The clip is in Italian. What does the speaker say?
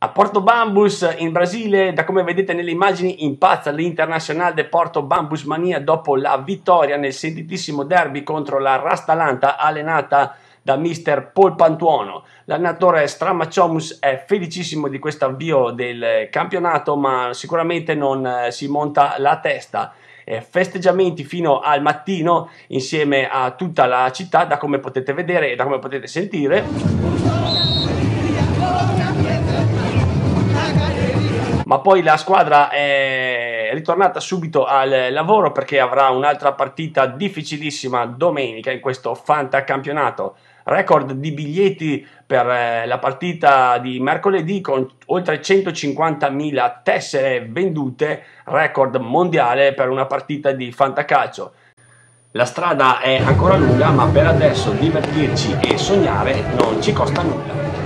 A Porto Bambus in Brasile, da come vedete nelle immagini, impazza l'Internacional de Porto Bambus Mania dopo la vittoria nel sentitissimo derby contro la Rastalanta allenata da mister Paul Pantuono. L'allenatore Stramaciomus è felicissimo di questo avvio del campionato, ma sicuramente non eh, si monta la testa eh, festeggiamenti fino al mattino insieme a tutta la città, da come potete vedere e da come potete sentire. ma poi la squadra è ritornata subito al lavoro perché avrà un'altra partita difficilissima domenica in questo fantacampionato. Record di biglietti per eh, la partita di mercoledì con oltre 150.000 tessere vendute, record mondiale per una partita di fantacalcio. La strada è ancora lunga, ma per adesso divertirci e sognare non ci costa nulla.